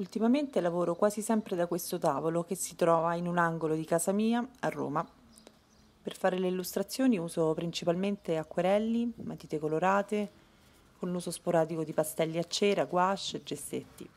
Ultimamente lavoro quasi sempre da questo tavolo che si trova in un angolo di casa mia a Roma. Per fare le illustrazioni uso principalmente acquerelli, matite colorate, con l'uso sporadico di pastelli a cera, gouache e gessetti.